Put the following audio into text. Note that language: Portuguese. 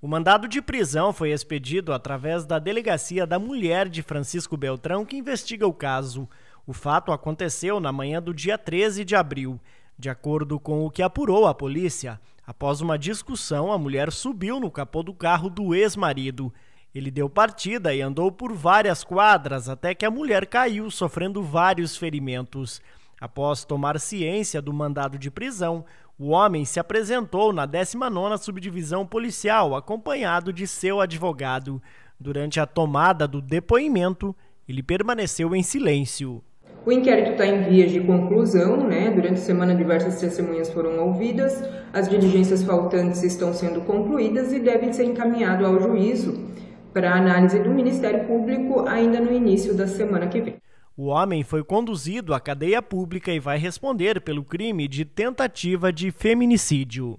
O mandado de prisão foi expedido através da Delegacia da Mulher de Francisco Beltrão, que investiga o caso. O fato aconteceu na manhã do dia 13 de abril. De acordo com o que apurou a polícia, após uma discussão, a mulher subiu no capô do carro do ex-marido. Ele deu partida e andou por várias quadras até que a mulher caiu, sofrendo vários ferimentos. Após tomar ciência do mandado de prisão, o homem se apresentou na 19ª Subdivisão Policial, acompanhado de seu advogado. Durante a tomada do depoimento, ele permaneceu em silêncio. O inquérito está em vias de conclusão, né? Durante a semana, diversas testemunhas foram ouvidas, as diligências faltantes estão sendo concluídas e devem ser encaminhado ao juízo para análise do Ministério Público ainda no início da semana que vem. O homem foi conduzido à cadeia pública e vai responder pelo crime de tentativa de feminicídio.